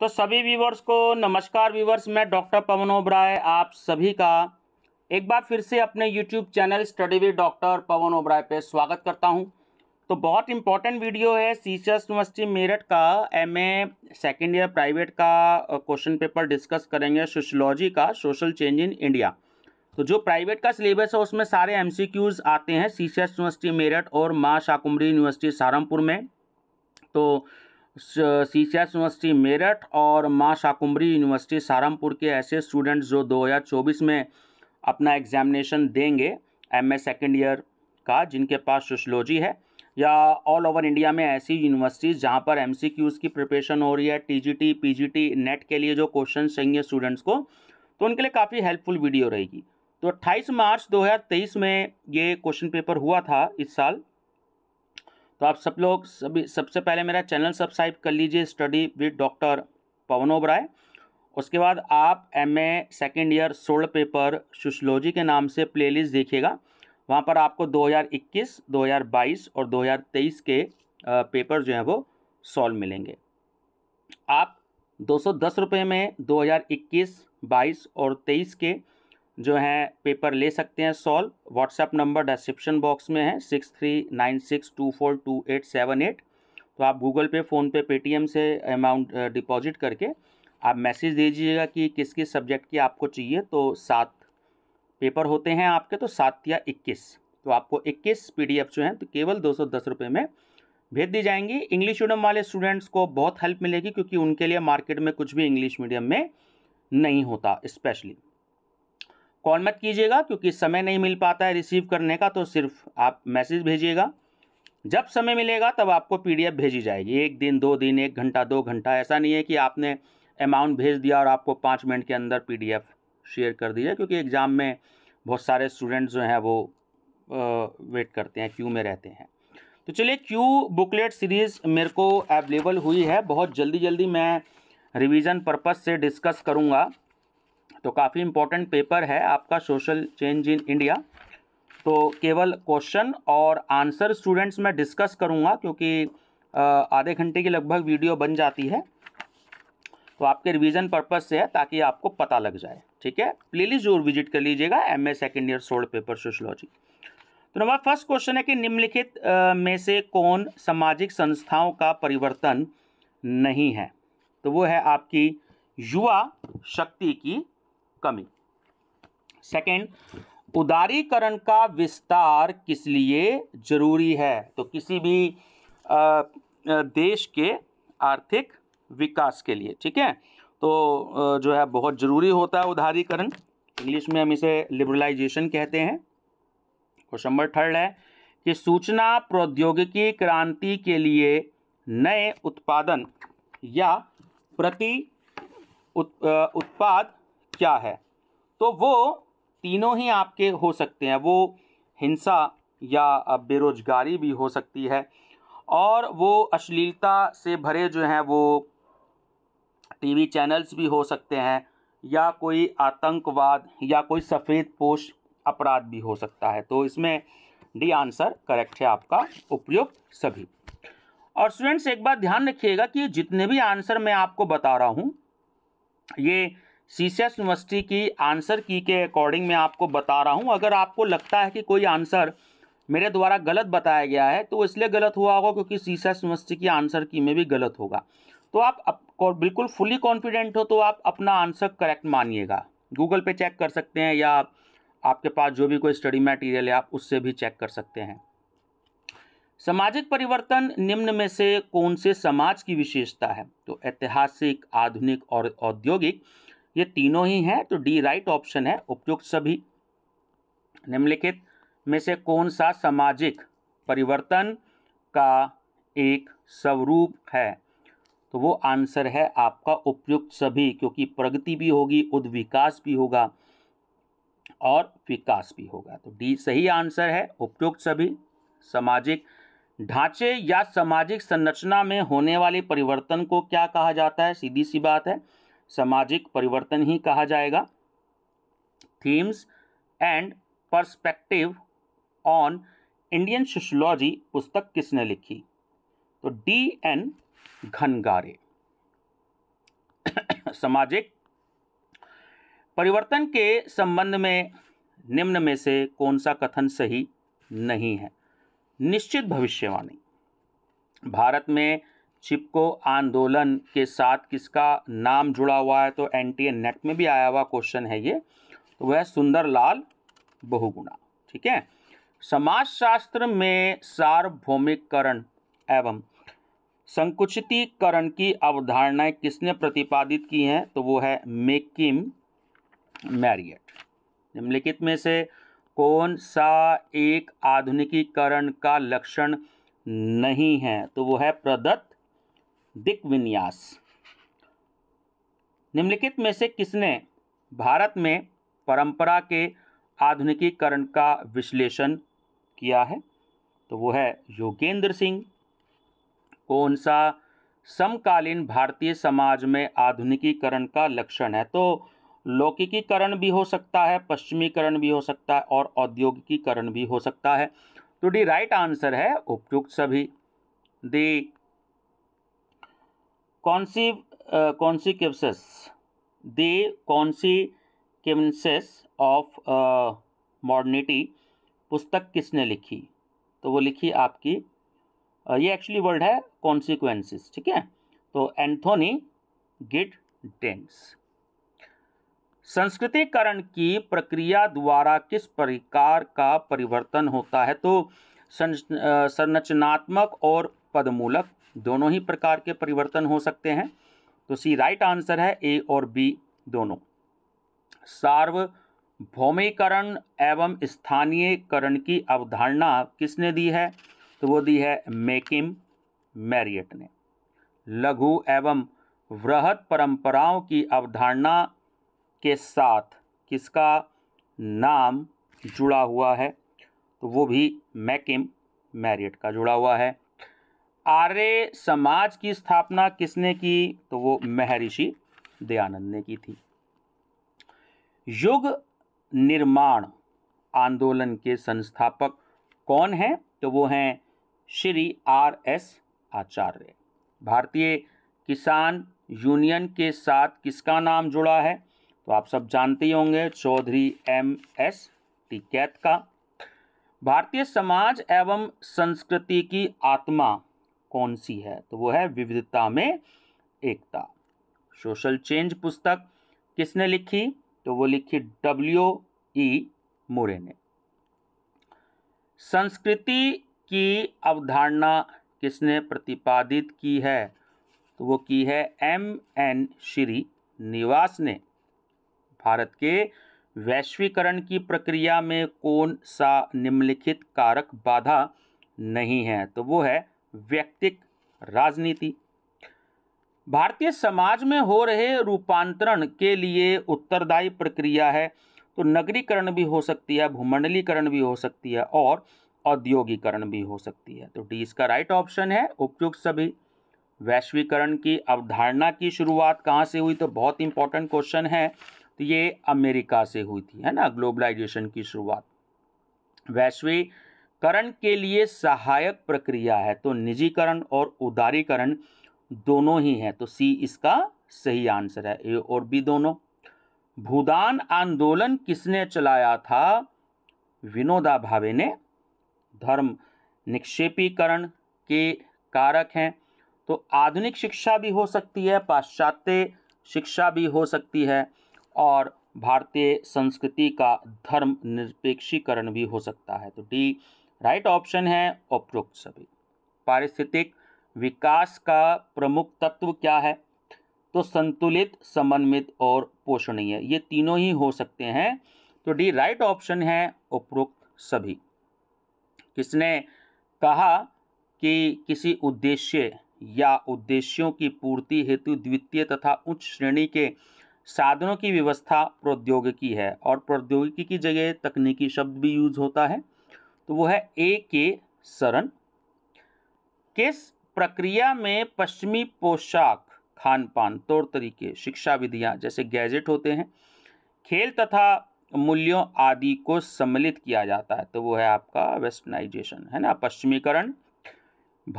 तो सभी व्यूवर्स को नमस्कार व्यूवर्स मैं डॉक्टर पवन ओबराय आप सभी का एक बार फिर से अपने YouTube channel study with doctor Pawan Oberoi पे स्वागत करता हूँ तो बहुत इंपॉर्टेंट वीडियो है सीचर्स यूनिवर्सिटी मेरठ का M A second year private का क्वेश्चन पेपर डिस्कस करेंगे सोशोलॉजी का सोशल चेंज इन इंडिया तो जो प्राइवेट का सिलेबस है उसमें सारे एम आते हैं सी यूनिवर्सिटी मेरठ और माँ शाकुमरी यूनिवर्सिटी सहारनपुर में तो C C S university Meerut और माँ शाकुम्बरी यूनिवर्सिटी सहारनपुर के ऐसे स्टूडेंट्स जो 2024 में अपना एग्जामिनेशन देंगे एम ए सेकेंड ईयर का जिनके पास सोशलॉजी है या ऑल ओवर इंडिया में ऐसी यूनिवर्सिटीज़ जहाँ पर एम की प्रिपरेशन हो रही है T G T P G T net के लिए जो क्वेश्चन चाहिए स्टूडेंट्स को तो उनके लिए काफ़ी हेल्पफुल वीडियो रहेगी तो 28 मार्च 2023 में ये क्वेश्चन पेपर हुआ था इस साल तो आप सब लोग सभी सबसे पहले मेरा चैनल सब्सक्राइब कर लीजिए study with doctor Pawan Oberoi उसके बाद आप M A second year solved paper sociology के नाम से प्लेलिस्ट देखिएगा वहाँ पर आपको 2021, 2022 और 2023 के पेपर जो हैं वो सॉल्व मिलेंगे आप दो सौ में 2021, 22 और 23 के जो है पेपर ले सकते हैं solve WhatsApp number description box में है six three nine six two four two eight seven eight तो आप गूगल पे फ़ोनपे पेटीएम से अमाउंट डिपॉजिट uh, करके आप मैसेज दीजिएगा कि किस किस सब्जेक्ट की आपको चाहिए तो सात पेपर होते हैं आपके तो सात या इक्कीस तो आपको इक्कीस एफ जो हैं तो केवल दो सौ दस रुपये में भेज दी जाएंगी इंग्लिश मीडियम वाले स्टूडेंट्स को बहुत हेल्प मिलेगी क्योंकि उनके लिए मार्केट में कुछ भी इंग्लिश मीडियम में नहीं होता स्पेशली कॉल मत कीजिएगा क्योंकि समय नहीं मिल पाता है रिसीव करने का तो सिर्फ आप मैसेज भेजिएगा जब समय मिलेगा तब आपको पीडीएफ भेजी जाएगी एक दिन दो दिन एक घंटा दो घंटा ऐसा नहीं है कि आपने अमाउंट भेज दिया और आपको पाँच मिनट के अंदर पीडीएफ शेयर कर दिया क्योंकि एग्ज़ाम में बहुत सारे स्टूडेंट जो हैं वो वेट करते हैं क्यू में रहते हैं तो चलिए क्यू बुकलेट सीरीज़ मेरे को अवेलेबल हुई है बहुत जल्दी जल्दी मैं रिविजन पर्पज़ से डिस्कस करूँगा तो काफ़ी इम्पोर्टेंट पेपर है आपका सोशल चेंज इन इंडिया तो केवल क्वेश्चन और आंसर स्टूडेंट्स मैं डिस्कस करूँगा क्योंकि आधे घंटे की लगभग वीडियो बन जाती है तो आपके रिवीजन पर्पज़ से है ताकि आपको पता लग जाए ठीक है प्लीज जरूर विजिट कर लीजिएगा M A second year solved paper sociology तो नंबर फर्स्ट क्वेश्चन है कि निम्नलिखित में से कौन सामाजिक संस्थाओं का परिवर्तन नहीं है तो वो है आपकी युवा शक्ति की कमी सेकेंड उदारीकरण का विस्तार किस लिए जरूरी है तो किसी भी देश के आर्थिक विकास के लिए ठीक है तो जो है बहुत ज़रूरी होता है उदारीकरण इंग्लिश में हम इसे लिबरलाइजेशन कहते हैं क्वेश्चन नंबर थर्ड है कि सूचना प्रौद्योगिकी क्रांति के लिए नए उत्पादन या प्रति उत, उत्पाद क्या है तो वो तीनों ही आपके हो सकते हैं वो हिंसा या बेरोजगारी भी हो सकती है और वो अश्लीलता से भरे जो हैं वो टीवी चैनल्स भी हो सकते हैं या कोई आतंकवाद या कोई सफ़ेद पोष अपराध भी हो सकता है तो इसमें डी आंसर करेक्ट है आपका उपयुक्त सभी और स्टूडेंट्स एक बात ध्यान रखिएगा कि जितने भी आंसर मैं आपको बता रहा हूँ ये सीसीएस यूनिवर्सिटी की आंसर की के अकॉर्डिंग मैं आपको बता रहा हूँ अगर आपको लगता है कि कोई आंसर मेरे द्वारा गलत बताया गया है तो इसलिए गलत हुआ होगा क्योंकि सीसीएस यूनिवर्सिटी की आंसर की में भी गलत होगा तो आप बिल्कुल फुली कॉन्फिडेंट हो तो आप अपना आंसर करेक्ट मानिएगा गूगल पे चेक कर सकते हैं या आपके पास जो भी कोई स्टडी मटेरियल है आप उससे भी चेक कर सकते हैं सामाजिक परिवर्तन निम्न में से कौन से समाज की विशेषता है तो ऐतिहासिक आधुनिक और औद्योगिक ये तीनों ही हैं तो डी राइट ऑप्शन है उपयुक्त सभी निम्नलिखित में से कौन सा सामाजिक परिवर्तन का एक स्वरूप है तो वो आंसर है आपका उपयुक्त सभी क्योंकि प्रगति भी होगी उद्विकास भी होगा और विकास भी होगा तो डी सही आंसर है उपयुक्त सभी सामाजिक ढांचे या सामाजिक संरचना में होने वाले परिवर्तन को क्या कहा जाता है सीधी सी बात है सामाजिक परिवर्तन ही कहा जाएगा themes and perspective on Indian sociology पुस्तक किसने लिखी तो डी एन घनगारे सामाजिक परिवर्तन के संबंध में निम्न में से कौन सा कथन सही नहीं है निश्चित भविष्यवाणी भारत में चिपको आंदोलन के साथ किसका नाम जुड़ा हुआ है तो एन टी नेट में भी आया हुआ क्वेश्चन है ये तो वह सुंदरलाल बहुगुणा ठीक है समाजशास्त्र में सार्वभौमिककरण एवं संकुचितीकरण की अवधारणाएं किसने प्रतिपादित की हैं तो वो है मेकिम मैरियट निम्नलिखित में से कौन सा एक आधुनिकीकरण का लक्षण नहीं है तो वो है प्रदत्त दिग्विन्यास निम्नलिखित में से किसने भारत में परंपरा के आधुनिकीकरण का विश्लेषण किया है तो वो है योगेंद्र सिंह कौन सा समकालीन भारतीय समाज में आधुनिकीकरण का लक्षण है तो लौकिकीकरण भी हो सकता है पश्चिमीकरण भी हो सकता है और औद्योगिकीकरण भी हो सकता है तो डी राइट आंसर है उपयुक्त सभी दी कॉन्सी consequences the consequences of modernity पुस्तक किसने लिखी तो वो लिखी आपकी ये एक्चुअली वर्ड है कॉन्सिक्वेंसेस ठीक है तो एंथोनी गिट डेंस संस्कृतिकरण की प्रक्रिया द्वारा किस प्रकार का परिवर्तन होता है तो संरचनात्मक और पदमूलक दोनों ही प्रकार के परिवर्तन हो सकते हैं तो सी राइट आंसर है ए और बी दोनों सार्वभौमिकरण एवं स्थानीयकरण की अवधारणा किसने दी है तो वो दी है मेकिम मैरियट ने लघु एवं वृहत परंपराओं की अवधारणा के साथ किसका नाम जुड़ा हुआ है तो वो भी मैकिम मैरियट का जुड़ा हुआ है आर्य समाज की स्थापना किसने की तो वो महर्षि दयानंद ने की थी युग निर्माण आंदोलन के संस्थापक कौन हैं तो वो हैं श्री आर एस आचार्य भारतीय किसान यूनियन के साथ किसका नाम जुड़ा है तो आप सब जानते ही होंगे चौधरी एम एस टिकैत का भारतीय समाज एवं संस्कृति की आत्मा कौन सी है तो वो है विविधता में एकता सोशल चेंज पुस्तक किसने लिखी तो वो लिखी डब्ल्यू ई मोरे ने संस्कृति की अवधारणा किसने प्रतिपादित की है तो वो की है एम एन श्री निवास ने भारत के वैश्वीकरण की प्रक्रिया में कौन सा निम्नलिखित कारक बाधा नहीं है तो वो है व्यक्तिक राजनीति भारतीय समाज में हो रहे रूपांतरण के लिए उत्तरदायी प्रक्रिया है तो नगरीकरण भी हो सकती है भूमंडलीकरण भी हो सकती है और औद्योगिकरण भी हो सकती है तो डी इसका राइट ऑप्शन है उपयुक्त सभी वैश्वीकरण की अवधारणा की शुरुआत कहाँ से हुई तो बहुत इंपॉर्टेंट क्वेश्चन है तो ये अमेरिका से हुई थी है ना ग्लोबलाइजेशन की शुरुआत वैश्विक करण के लिए सहायक प्रक्रिया है तो निजीकरण और उदारीकरण दोनों ही हैं तो सी इसका सही आंसर है ए और बी दोनों भूदान आंदोलन किसने चलाया था विनोदा भावे ने धर्म निक्षेपीकरण के कारक हैं तो आधुनिक शिक्षा भी हो सकती है पाश्चात्य शिक्षा भी हो सकती है और भारतीय संस्कृति का धर्म निरपेक्षीकरण भी हो सकता है तो डी राइट ऑप्शन है उपरोक्त सभी पारिस्थितिक विकास का प्रमुख तत्व क्या है तो संतुलित समन्वित और पोषणीय ये तीनों ही हो सकते हैं तो डी राइट ऑप्शन है उपरोक्त सभी किसने कहा कि किसी उद्देश्य या उद्देश्यों की पूर्ति हेतु द्वितीय तथा उच्च श्रेणी के साधनों की व्यवस्था प्रौद्योगिकी है और प्रौद्योगिकी की जगह तकनीकी शब्द भी यूज होता है तो वो है ए के सरन किस प्रक्रिया में पश्चिमी पोशाक खान पान तौर तरीके शिक्षा विधियां जैसे गैजेट होते हैं खेल तथा मूल्यों आदि को सम्मिलित किया जाता है तो वो है आपका वेस्टर्नाइजेशन है ना पश्चिमीकरण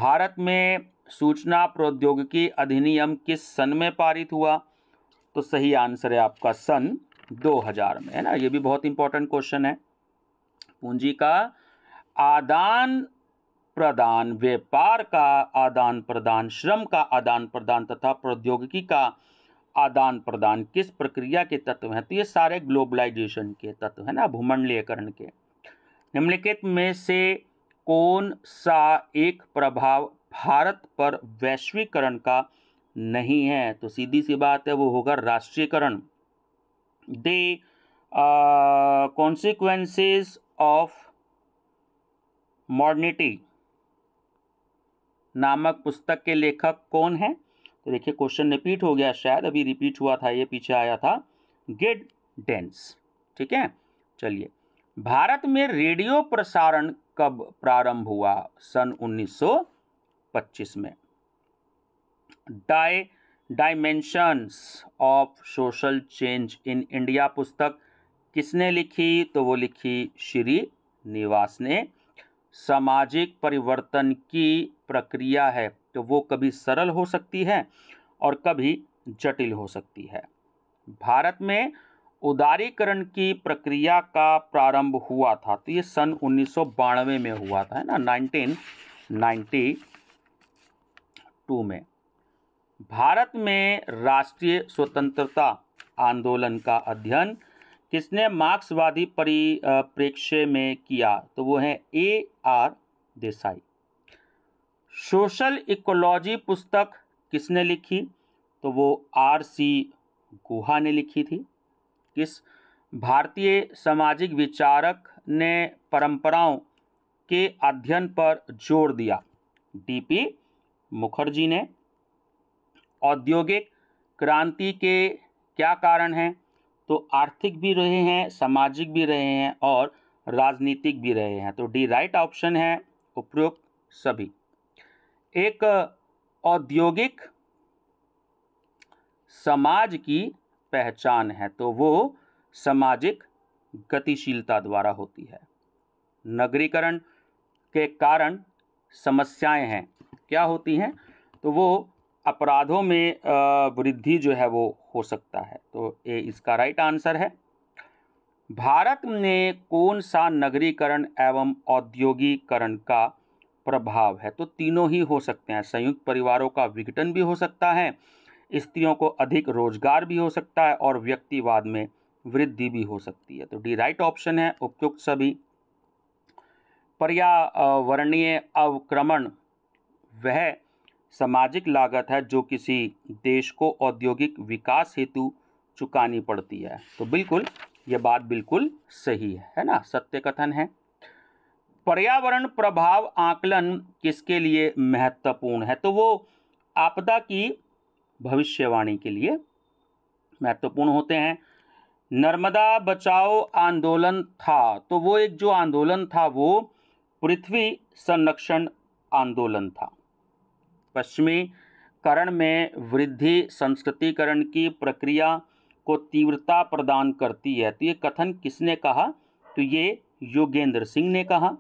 भारत में सूचना प्रौद्योगिकी अधिनियम किस सन में पारित हुआ तो सही आंसर है आपका सन 2000 में है ना ये भी बहुत इंपॉर्टेंट क्वेश्चन है पूंजी का आदान प्रदान व्यापार का आदान प्रदान श्रम का आदान प्रदान तथा प्रौद्योगिकी का आदान प्रदान किस प्रक्रिया के तत्व हैं तो ये सारे ग्लोबलाइजेशन के तत्व हैं ना भूमंडलीकरण के निम्नलिखित में से कौन सा एक प्रभाव भारत पर वैश्वीकरण का नहीं है तो सीधी सी बात है वो होगा राष्ट्रीयकरण दे कॉन्सिक्वेंसेस ऑफ मॉडर्निटी नामक पुस्तक के लेखक कौन हैं तो देखिए क्वेश्चन रिपीट हो गया शायद अभी रिपीट हुआ था ये पीछे आया था गिड डेंस ठीक है चलिए भारत में रेडियो प्रसारण कब प्रारंभ हुआ सन 1925 में डाई dimensions of social change in India पुस्तक किसने लिखी तो वो लिखी श्री निवास ने सामाजिक परिवर्तन की प्रक्रिया है तो वो कभी सरल हो सकती है और कभी जटिल हो सकती है भारत में उदारीकरण की प्रक्रिया का प्रारंभ हुआ था तो ये सन उन्नीस में हुआ था है ना नाइनटीन टू में भारत में राष्ट्रीय स्वतंत्रता आंदोलन का अध्ययन किसने मार्क्सवादी परिप्रेक्ष्य में किया तो वो है A R Desai social ecology पुस्तक किसने लिखी तो वो आर सी गुहा ने लिखी थी किस भारतीय सामाजिक विचारक ने परंपराओं के अध्ययन पर जोर दिया डीपी मुखर्जी ने औद्योगिक क्रांति के क्या कारण हैं तो आर्थिक भी रहे हैं सामाजिक भी रहे हैं और राजनीतिक भी रहे हैं तो डी राइट ऑप्शन है उपयुक्त सभी एक औद्योगिक समाज की पहचान है तो वो सामाजिक गतिशीलता द्वारा होती है नगरीकरण के कारण समस्याएं हैं क्या होती हैं तो वो अपराधों में वृद्धि जो है वो हो सकता है तो ये इसका राइट आंसर है भारत ने कौन सा नगरीकरण एवं औद्योगिकरण का प्रभाव है तो तीनों ही हो सकते हैं संयुक्त परिवारों का विघटन भी हो सकता है स्त्रियों को अधिक रोजगार भी हो सकता है और व्यक्तिवाद में वृद्धि भी हो सकती है तो डी राइट ऑप्शन है उपयुक्त सभी पर्यावरणीय अवक्रमण वह सामाजिक लागत है जो किसी देश को औद्योगिक विकास हेतु चुकानी पड़ती है तो बिल्कुल ये बात बिल्कुल सही है है ना सत्य कथन है पर्यावरण प्रभाव आकलन किसके लिए महत्वपूर्ण है तो वो आपदा की भविष्यवाणी के लिए महत्वपूर्ण होते हैं नर्मदा बचाओ आंदोलन था तो वो एक जो आंदोलन था वो पृथ्वी संरक्षण आंदोलन था पश्चिमीकरण में वृद्धि संस्कृतिकरण की प्रक्रिया को तीव्रता प्रदान करती है तो ये कथन किसने कहा तो ये योगेंद्र सिंह ने कहा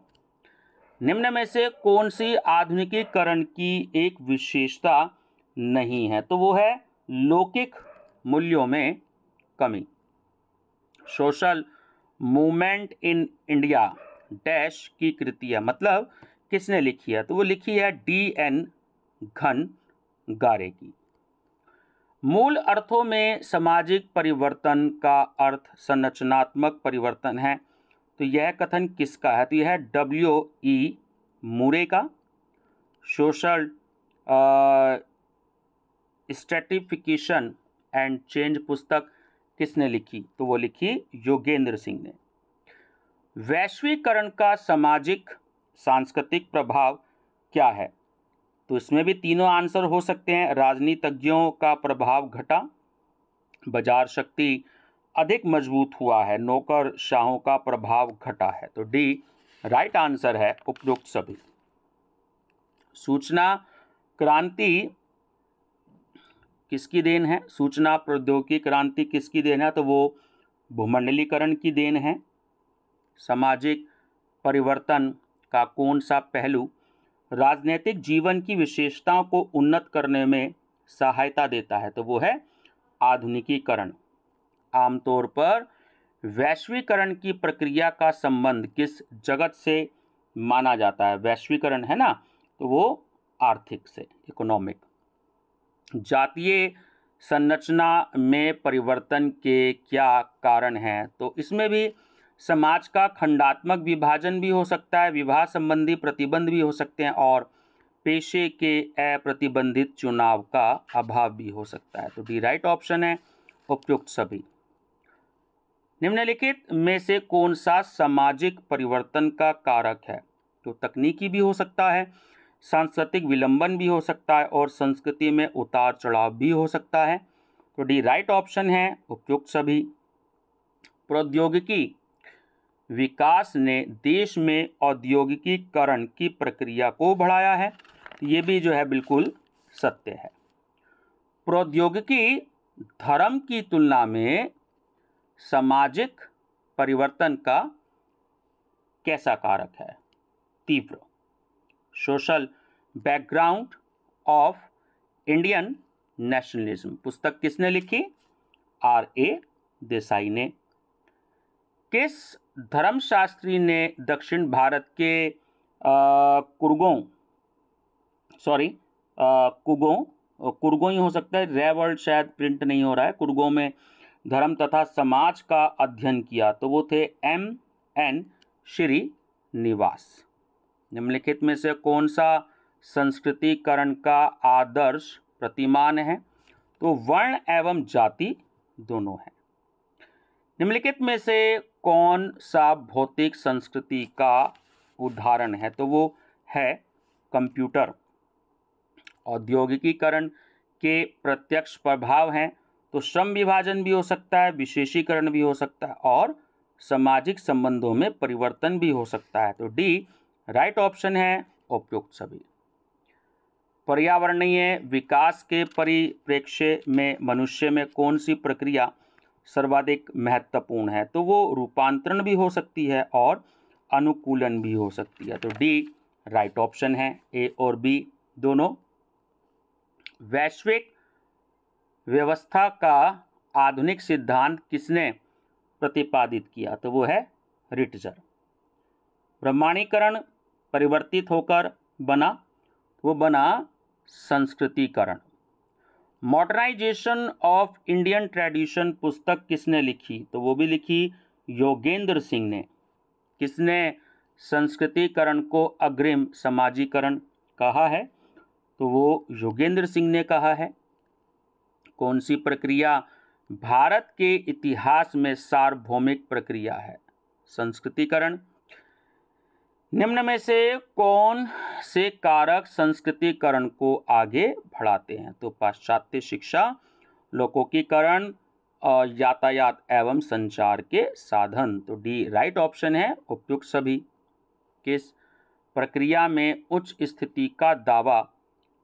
निम्न में से कौन सी आधुनिकीकरण की एक विशेषता नहीं है तो वो है लौकिक मूल्यों में कमी social movement in India dash की कृति है मतलब किसने लिखी है तो वो लिखी है डी एन घन गारे की मूल अर्थों में सामाजिक परिवर्तन का अर्थ संरचनात्मक परिवर्तन है तो यह कथन किसका है तो यह डब्ल्यू ई मूरे का सोशल स्टेटिफिकेशन एंड चेंज पुस्तक किसने लिखी तो वो लिखी योगेंद्र सिंह ने वैश्वीकरण का सामाजिक सांस्कृतिक प्रभाव क्या है तो इसमें भी तीनों आंसर हो सकते हैं राजनीतिज्ञों का प्रभाव घटा बाजार शक्ति अधिक मजबूत हुआ है नौकर शाहों का प्रभाव घटा है तो डी राइट आंसर है उपयुक्त सभी सूचना क्रांति किसकी देन है सूचना प्रौद्योगिकी क्रांति किसकी देन है तो वो भूमंडलीकरण की देन है सामाजिक परिवर्तन का कौन सा पहलू राजनीतिक जीवन की विशेषताओं को उन्नत करने में सहायता देता है तो वो है आधुनिकीकरण आमतौर पर वैश्वीकरण की प्रक्रिया का संबंध किस जगत से माना जाता है वैश्वीकरण है ना तो वो आर्थिक से इकोनॉमिक जातीय संरचना में परिवर्तन के क्या कारण हैं तो इसमें भी समाज का खंडात्मक विभाजन भी हो सकता है विवाह संबंधी प्रतिबंध भी हो सकते हैं और पेशे के अप्रतिबंधित चुनाव का अभाव भी हो सकता है तो डी राइट ऑप्शन है उपयुक्त सभी निम्नलिखित में से कौन सा सामाजिक परिवर्तन का कारक है तो तकनीकी भी हो सकता है सांस्कृतिक विलंबन भी हो सकता है और संस्कृति में उतार चढ़ाव भी हो सकता है तो डी राइट ऑप्शन है उपयुक्त सभी प्रौद्योगिकी विकास ने देश में औद्योगिकीकरण की प्रक्रिया को बढ़ाया है ये भी जो है बिल्कुल सत्य है प्रौद्योगिकी धर्म की तुलना में सामाजिक परिवर्तन का कैसा कारक है तीव्र social background of Indian nationalism पुस्तक किसने लिखी आर ए देसाई ने किस धर्मशास्त्री ने दक्षिण भारत के कुर्गों सॉरी कुगों कुर्गों ही हो सकता है रे वर्ल्ड शायद प्रिंट नहीं हो रहा है कुर्गों में धर्म तथा समाज का अध्ययन किया तो वो थे एम एन श्री निवास निम्नलिखित में से कौन सा संस्कृतिकरण का आदर्श प्रतिमान है तो वर्ण एवं जाति दोनों है निम्नलिखित में से कौन सा भौतिक संस्कृति का उदाहरण है तो वो है कंप्यूटर औद्योगिकीकरण के प्रत्यक्ष प्रभाव हैं तो श्रम विभाजन भी हो सकता है विशेषीकरण भी हो सकता है और सामाजिक संबंधों में परिवर्तन भी हो सकता है तो डी राइट ऑप्शन है उपयुक्त सभी पर्यावरणीय विकास के परिप्रेक्ष्य में मनुष्य में कौन सी प्रक्रिया सर्वाधिक महत्वपूर्ण है तो वो रूपांतरण भी हो सकती है और अनुकूलन भी हो सकती है तो डी राइट ऑप्शन है ए और बी दोनों वैश्विक व्यवस्था का आधुनिक सिद्धांत किसने प्रतिपादित किया तो वो है रिटजर प्रमाणीकरण परिवर्तित होकर बना वो बना संस्कृतिकरण मॉडर्नाइजेशन ऑफ इंडियन ट्रेडिशन पुस्तक किसने लिखी तो वो भी लिखी योगेंद्र सिंह ने किसने संस्कृतिकरण को अग्रिम समाजीकरण कहा है तो वो योगेंद्र सिंह ने कहा है कौन सी प्रक्रिया भारत के इतिहास में सार्वभौमिक प्रक्रिया है संस्कृतिकरण निम्न में से कौन से कारक संस्कृतिकरण को आगे बढ़ाते हैं तो पाश्चात्य शिक्षा लोकोकीकरण और यातायात एवं संचार के साधन तो डी राइट ऑप्शन है उपयुक्त सभी किस प्रक्रिया में उच्च स्थिति का दावा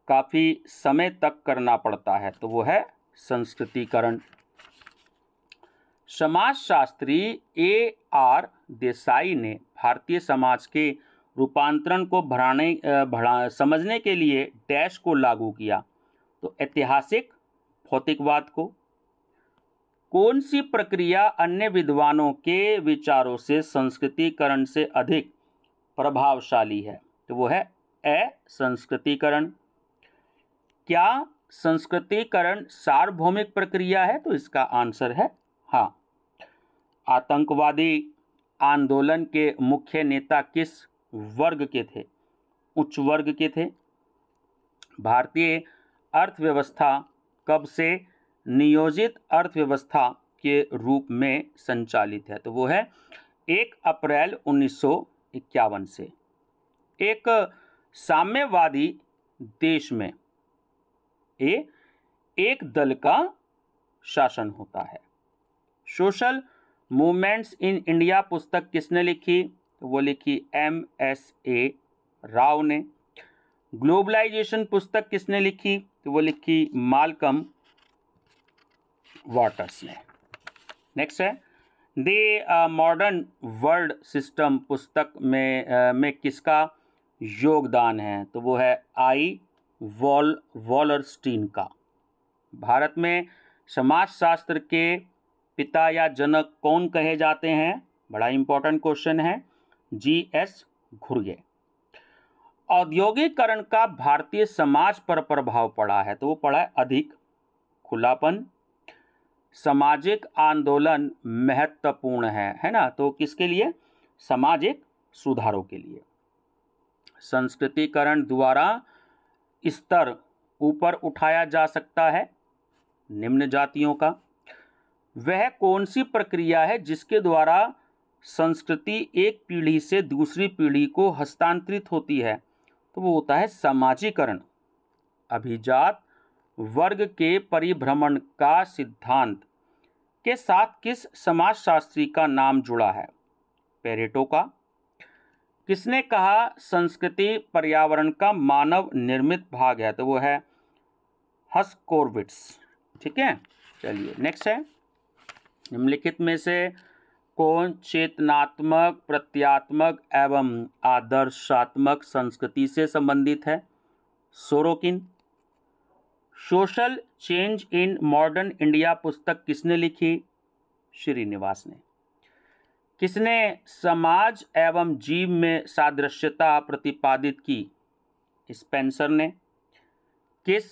काफ़ी समय तक करना पड़ता है तो वो है संस्कृतिकरण समाजशास्त्री ए आर देसाई ने भारतीय समाज के रूपांतरण को भराने भरा समझने के लिए डैश को लागू किया तो ऐतिहासिक भौतिकवाद को कौन सी प्रक्रिया अन्य विद्वानों के विचारों से संस्कृतिकरण से अधिक प्रभावशाली है तो वो है ए संस्कृतिकरण क्या संस्कृतिकरण सार्वभौमिक प्रक्रिया है तो इसका आंसर है हाँ आतंकवादी आंदोलन के मुख्य नेता किस वर्ग के थे उच्च वर्ग के थे भारतीय अर्थव्यवस्था कब से नियोजित अर्थव्यवस्था के रूप में संचालित है तो वो है एक अप्रैल उन्नीस से एक साम्यवादी देश में ए, एक दल का शासन होता है सोशल मूवमेंट्स इन इंडिया पुस्तक किसने लिखी तो वो लिखी एम एस ए राव ने ग्लोबलाइजेशन पुस्तक किसने लिखी तो वो लिखी मालकम वाटर्स ने नेक्स्ट है द मॉडर्न वर्ल्ड सिस्टम पुस्तक में uh, में किसका योगदान है तो वो है आई वॉल वॉलरस्टीन का भारत में समाजशास्त्र के पिता या जनक कौन कहे जाते हैं बड़ा इंपॉर्टेंट क्वेश्चन है जी एस घुर्गे औद्योगिकरण का भारतीय समाज पर प्रभाव पड़ा है तो वो पड़ा है अधिक खुलापन सामाजिक आंदोलन महत्वपूर्ण है है ना तो किसके लिए सामाजिक सुधारों के लिए संस्कृतिकरण द्वारा स्तर ऊपर उठाया जा सकता है निम्न जातियों का वह कौन सी प्रक्रिया है जिसके द्वारा संस्कृति एक पीढ़ी से दूसरी पीढ़ी को हस्तांतरित होती है तो वो होता है समाजीकरण अभिजात वर्ग के परिभ्रमण का सिद्धांत के साथ किस समाजशास्त्री का नाम जुड़ा है पेरेटो का किसने कहा संस्कृति पर्यावरण का मानव निर्मित भाग है तो वो है हस्कोरविट्स ठीक है चलिए नेक्स्ट है निम्नलिखित में से कौन चेतनात्मक प्रत्यात्मक एवं आदर्शात्मक संस्कृति से संबंधित है Sorokin social change in modern India पुस्तक किसने लिखी श्रीनिवास ने किसने समाज एवं जीव में सादृश्यता प्रतिपादित की स्पेंसर ने किस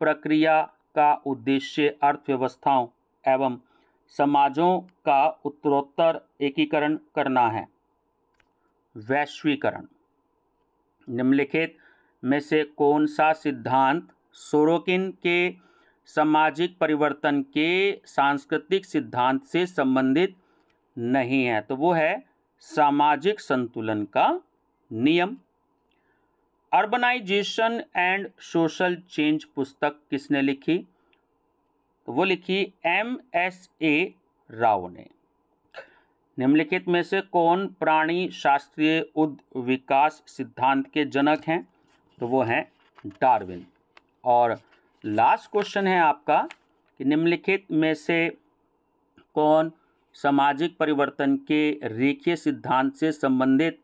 प्रक्रिया का उद्देश्य अर्थव्यवस्थाओं एवं समाजों का उत्तरोत्तर एकीकरण करना है वैश्वीकरण निम्नलिखित में से कौन सा सिद्धांत सोरोकिन के सामाजिक परिवर्तन के सांस्कृतिक सिद्धांत से संबंधित नहीं है तो वो है सामाजिक संतुलन का नियम अर्बनाइजेशन एंड सोशल चेंज पुस्तक किसने लिखी तो वो लिखी एम एस ए राव ने निम्नलिखित में से कौन प्राणी शास्त्रीय उद विकास सिद्धांत के जनक हैं तो वो हैं डार्विन और लास्ट क्वेश्चन है आपका कि निम्नलिखित में से कौन सामाजिक परिवर्तन के रेखीय सिद्धांत से संबंधित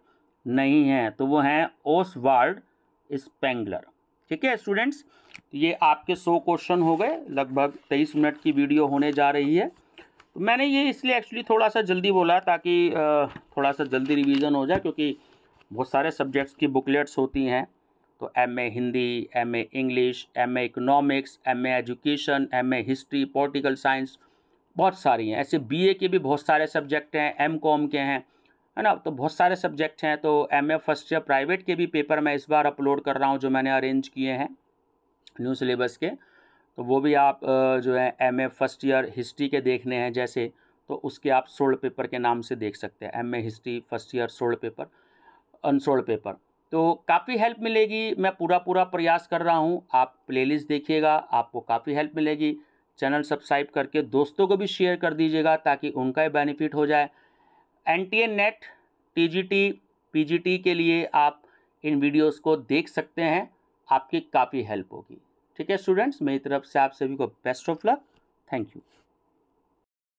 नहीं हैं तो वो हैं ओसवाल्ड स्पेंगलर ठीक है स्टूडेंट्स ये आपके सौ क्वेश्चन हो गए लगभग तेईस मिनट की वीडियो होने जा रही है तो मैंने ये इसलिए एक्चुअली थोड़ा सा जल्दी बोला ताकि थोड़ा सा जल्दी रिवीजन हो जाए क्योंकि बहुत सारे सब्जेक्ट्स की बुकलेट्स होती हैं तो M A Hindi M A English M A economics M A education M A history political science बहुत सारी हैं ऐसे बी ए के भी बहुत सारे सब्जेक्ट हैं एम कॉम के हैं है ना तो बहुत सारे सब्जेक्ट हैं तो M A first year private के भी पेपर मैं इस बार अपलोड कर रहा हूँ जो मैंने अरेंज किए हैं न्यू सिलेबस के तो वो भी आप जो है M A first year history के देखने हैं जैसे तो उसके आप सोल्ड पेपर के नाम से देख सकते हैं M A history first year solved paper unsolved paper तो काफ़ी हेल्प मिलेगी मैं पूरा पूरा प्रयास कर रहा हूँ आप प्लेलिस्ट देखिएगा आपको काफ़ी हेल्प मिलेगी चैनल सब्सक्राइब करके दोस्तों को भी शेयर कर दीजिएगा ताकि उनका भी बेनिफिट हो जाए N T A net T G T P G T के लिए आप इन वीडियोस को देख सकते हैं आपकी काफ़ी हेल्प होगी ठीक है स्टूडेंट्स मेरी तरफ से आप सभी को best of luck thank you